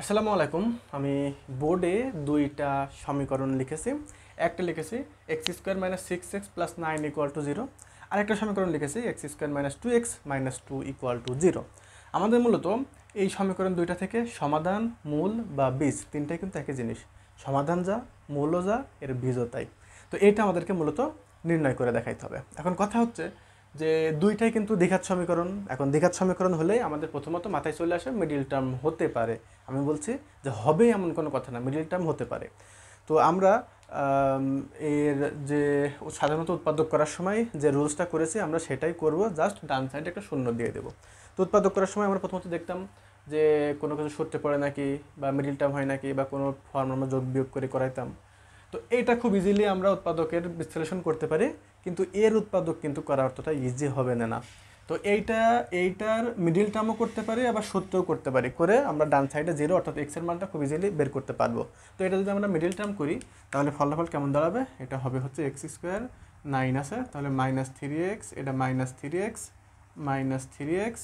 আসসালামু আলাইকুম আমি বোর্ডে দুইটা সমীকরণ লিখেছি একটা লিখেছি x square minus six x plus nine equal to zero আর একটা সমীকরণ লিখেছি x square minus two x minus two equal to zero আমাদের মূলত এই সমীকরণ দুইটা থেকে সমাধান মূল বা বীজ তিনটাই কিন্তু একই জিনিস সমাধান যা মূলও যা এর বীজও তাই তো এটা আমাদেরকে মূলত নির্ণয় করে দেখাইতে হবে এখন কথা হচ্ছে যে দুইটাই কিন্তু দ্বিঘাত সমীকরণ এখন দ্বিঘাত সমীকরণ হলে আমাদের প্রথমত মাথায় চলে আসে মিডিল টার্ম হতে পারে আমি বলছি যে হবে এমন কোনো কথা না মিডিল টার্ম হতে পারে তো আমরা এর যে সাধারণত উৎপাদক করার সময় যে রুলসটা করেছি আমরা সেটাই করব জাস্ট ডান সাইডে একটা শূন্য দিয়ে দেবো তো উৎপাদক করার সময় আমরা প্রথমত দেখতাম যে কোনো কিছু সরতে পড়ে নাকি বা মিডিল টার্ম হয় নাকি বা কোনো ফর্ম আমরা যোগ বিয়োগ করে করাইতাম তো এটা খুব ইজিলি আমরা উৎপাদকের বিশ্লেষণ করতে পারি কিন্তু এর উৎপাদক কিন্তু করা অর্থটা ইজি হবে না তো এইটা এইটার মিডিল টার্মও করতে পারি আবার সত্যও করতে পারি করে আমরা ডান সাইডে জিরো অর্থাৎ এক্সের মানটা খুব ইজিলি বের করতে পারবো তো এটা যদি আমরা মিডিল টার্ম করি তাহলে ফলাফল কেমন দাঁড়াবে এটা হবে হচ্ছে এক্স স্কোয়ার নাইন আছে তাহলে মাইনাস থ্রি এক্স এটা minus three x minus three x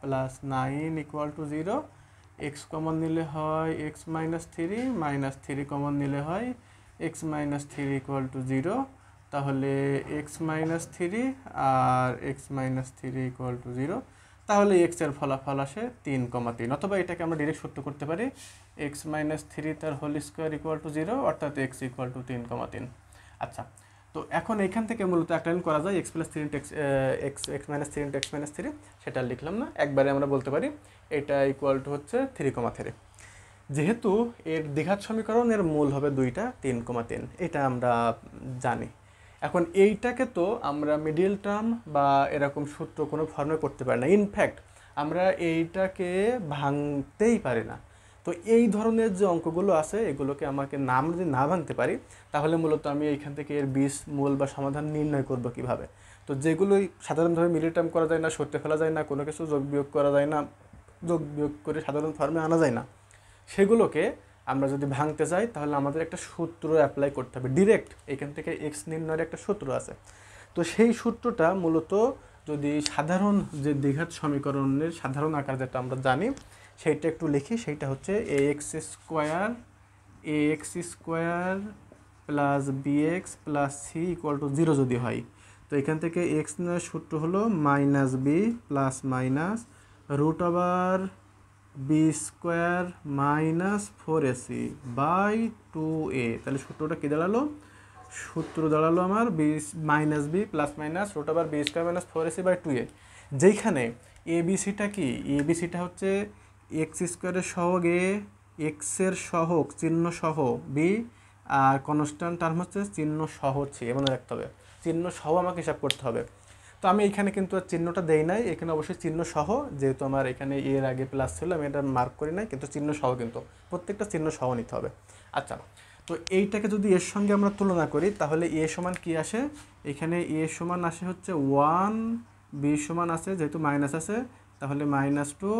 plus nine equal to zero x common নিলে হয় x minus three minus three common নিলে হয় x minus three equal to zero তাহলে x minus three আর x minus three equal to zero তাহলে এক্সের ফলাফল আসে তিন কমা তিন অথবা এটাকে আমরা ডিরেক্ট সত্য করতে পারি এক্স মাইনাস থ্রি তার whole square equal to zero অর্থাৎ এক্স ইকুয়াল টু তিন কমা তিন আচ্ছা তো এখন এখান থেকে মূলত একটা লাইন করা যায় x plus three x x x minus three x minus three সেটা লিখলাম না একবারে আমরা বলতে পারি এটা ইকুয়াল টু হচ্ছে থ্রি কমা থ্রি যেহেতু এর দ্বিঘাত সমীকরণের মূল হবে দুইটা তিন কমা তিন এটা আমরা জানি এখন এইটাকে তো আমরা মিডিল টার্ম বা এরকম সূত্র কোনো ফর্মে করতে পারি না ইনফ্যাক্ট আমরা এইটাকে ভাঙতেই পারি না তো এই ধরনের যে অঙ্কগুলো আছে এগুলোকে আমাকে নাম যদি না ভাঙতে পারি তাহলে মূলত আমি এইখান থেকে এর বীজ মূল বা সমাধান নির্ণয় করব কিভাবে তো যেগুলোই সাধারণভাবে মিডিল টার্ম করা যায় না সরতে ফেলা যায় না কোনো কিছু যোগ বিয়োগ করা যায় না যোগ বিয়োগ করে সাধারণ ফর্মে আনা যায় না সেগুলোকে আমরা যদি ভাঙতে যাই তাহলে আমাদের একটা সূত্র অ্যাপ্লাই করতে হবে ডিরেক্ট এখান থেকে এক্স নির্ণয়ের একটা সূত্র আছে তো সেই সূত্রটা মূলত যদি সাধারণ যে দীঘাত সমীকরণের সাধারণ আকার যেটা আমরা জানি সেইটা একটু লিখি সেইটা হচ্ছে a x square a x square plus b x plus c equal to zero যদি হয় তো এখান থেকে এক্স সূত্র হলো minus b plus minus root আবার b square minus four ac by two a তাহলে সূত্রটা কী দাঁড়ালো সূত্র দাঁড়ালো আমার b minus b plus minus root আবার b square minus four ac by two a যেইখানে এবিসিটা কি এবিসিটা হচ্ছে এক্স স্কোয়ারের সহগ এ এক্সের সহগ চিহ্ন সহ বি আর কনস্ট্যান্ট টার্ম হচ্ছে চিহ্ন সহ সি এমন রাখতে হবে চিহ্ন সহ আমাকে হিসাব করতে হবে তো আমি এখানে কিন্তু আর চিহ্নটা দেই নাই এখানে অবশ্যই চিহ্ন সহ যেহেতু আমার এখানে এর আগে প্লাস ছিল আমি এটা মার্ক করি নাই কিন্তু চিহ্ন সহ কিন্তু প্রত্যেকটা চিহ্ন সহ নিতে হবে আচ্ছা তো এইটাকে যদি এর সঙ্গে আমরা তুলনা করি তাহলে এ সমান কি আসে এখানে এ সমান আসে হচ্ছে ওয়ান বি সমান আছে যেহেতু মাইনাস আছে তাহলে মাইনাস টু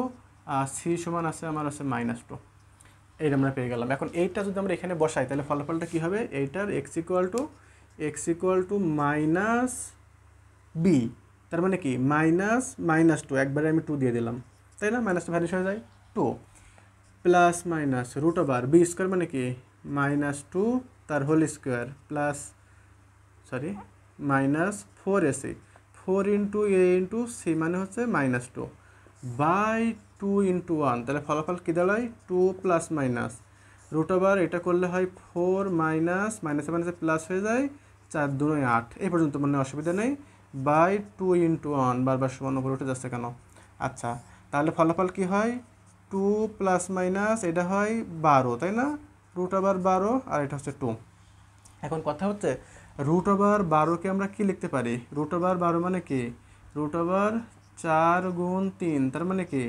আর সি সমান আছে আমার আছে মাইনাস টু এইটা আমরা পেয়ে গেলাম এখন এইটা যদি আমরা এখানে বসাই তাহলে ফলাফলটা কী হবে এইটার x equal to x equal to minus b তার মানে কি মাইনাস মাইনাস টু একবারে আমি টু দিয়ে দিলাম তাই না মাইনাসটা ভ্যানিশ হয়ে যায় two plus minus root over b square মানে কি মাইনাস টু তার whole square plus sorry minus four a c four into a into c মানে হচ্ছে minus two by two into one তাহলে ফলাফল কী দাঁড়ায় two plus minus root over এটা করলে হয় ফোর মাইনাস মাইনাসে মাইনাসে প্লাস হয়ে যায় চার দুই আট এই পর্যন্ত মানে অসুবিধা নেই বাই টু ইন্টু ওয়ান বারবার সমান উপরে উঠে যাচ্ছে কেন আচ্ছা তাহলে ফলাফল কি হয় টু প্লাস মাইনাস এটা হয় বারো তাই না রুট ওভার বারো আর এটা হচ্ছে টু এখন কথা হচ্ছে রুট ওভার বারোকে আমরা কি লিখতে পারি রুট ওভার বারো মানে কি রুট ওভার চার গুণ তিন তার মানে কি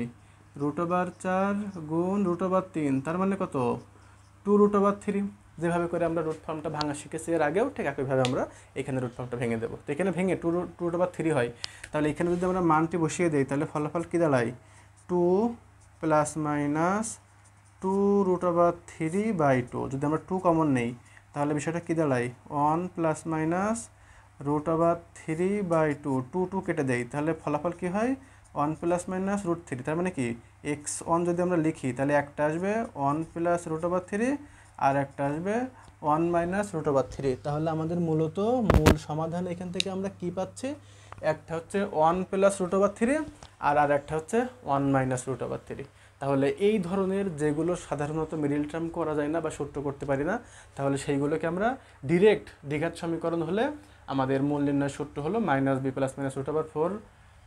রুট ওভার চার গুণ রুট ওভার তিন তার মানে কত টু রুট ওভার থ্রি যেভাবে করে আমরা রুট ফর্মটা ভাঙা শিখেছি এর আগেও ঠিক একইভাবে আমরা এখানে রুট ফর্মটা ভেঙে দেবো তো এখানে ভেঙে টু টু রুট থ্রি হয় তাহলে এখানে যদি আমরা মানটি বসিয়ে দিই তাহলে ফলাফল কী দাঁড়ায় two plus minus two root বা থ্রি বাই টু যদি আমরা টু কমন নেই তাহলে বিষয়টা কী দাঁড়ায় ওয়ান প্লাস মাইনাস রুট বা three by two two two কেটে দেই তাহলে ফলাফল কী হয় one plus minus root three তার মানে কি এক্স ওয়ান যদি আমরা লিখি তাহলে একটা আসবে ওয়ান প্লাস রুট বা থ্রি আর একটা আসবে one minus root over three তাহলে আমাদের মূলত মূল সমাধান এখান থেকে আমরা কি পাচ্ছি একটা হচ্ছে one plus root over three আর আর একটা হচ্ছে one minus root over three তাহলে এই ধরনের যেগুলো সাধারণত মিডিল টার্ম করা যায় না বা সূত্র করতে পারি না তাহলে সেইগুলোকে আমরা ডিরেক্ট দ্বিঘাত সমীকরণ হলে আমাদের মূল নির্ণয় সূত্র হলো minus b plus minus root over four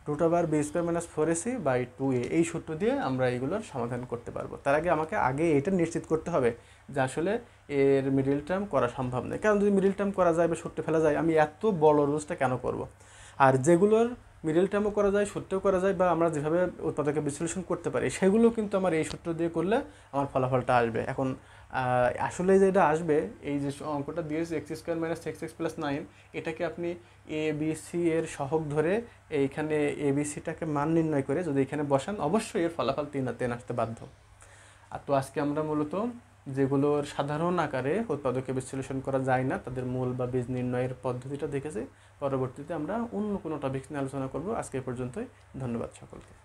root over b square minus four ac by two a এই সূত্র দিয়ে আমরা এইগুলোর সমাধান করতে পারবো তার আগে আমাকে আগে এটা নিশ্চিত করতে হবে যে আসলে এর মিডিল টার্ম করা সম্ভব নয় কারণ যদি মিডিল টার্ম করা যায় বা সূত্রে ফেলা যায় আমি এত বড় রুলসটা কেন করব। আর যেগুলোর মিডল টার্মও করা যায় সূত্রেও করা যায় বা আমরা যেভাবে উৎপাদকে বিশ্লেষণ করতে পারি সেগুলো কিন্তু আমার এই সূত্র দিয়ে করলে আমার ফলাফলটা আসবে এখন আসলে যেটা আসবে এই যে অঙ্কটা দিয়েছে x square minus x x plus nine এটাকে আপনি এ বি সি এর সহক ধরে এইখানে এ বি সিটাকে মান নির্ণয় করে যদি এখানে বসান অবশ্যই এর ফলাফল তিন আর তিন আসতে বাধ্য আর তো আজকে আমরা মূলত যেগুলোর সাধারণ আকারে উৎপাদকে বিশ্লেষণ করা যায় না তাদের মূল বা বীজ নির্ণয়ের পদ্ধতিটা দেখেছি পরবর্তীতে আমরা অন্য কোনো টপিক নিয়ে আলোচনা করব আজকে পর্যন্তই ধন্যবাদ সকলকে